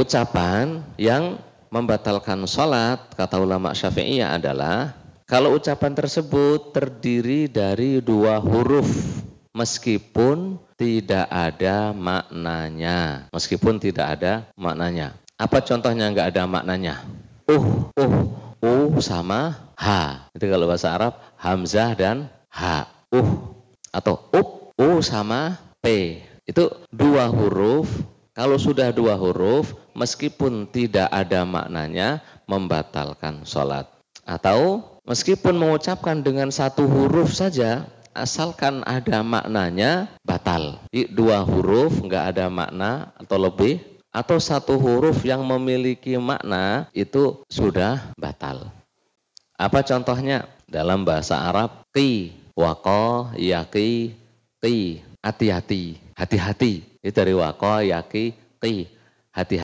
ucapan yang membatalkan sholat, kata ulama syafi'i adalah kalau ucapan tersebut terdiri dari dua huruf meskipun tidak ada maknanya. Meskipun tidak ada maknanya. Apa contohnya nggak ada maknanya? Uh, uh, uh sama h. Itu kalau bahasa Arab hamzah dan h. Uh atau up, uh sama p. Itu dua huruf kalau sudah dua huruf, meskipun tidak ada maknanya, membatalkan sholat. Atau meskipun mengucapkan dengan satu huruf saja, asalkan ada maknanya, batal. Jadi dua huruf nggak ada makna atau lebih, atau satu huruf yang memiliki makna itu sudah batal. Apa contohnya? Dalam bahasa Arab, ki, wako, yaki, ki, hati-hati Hati-hati. Itu dari wako, yaki, ki. Hati-hati.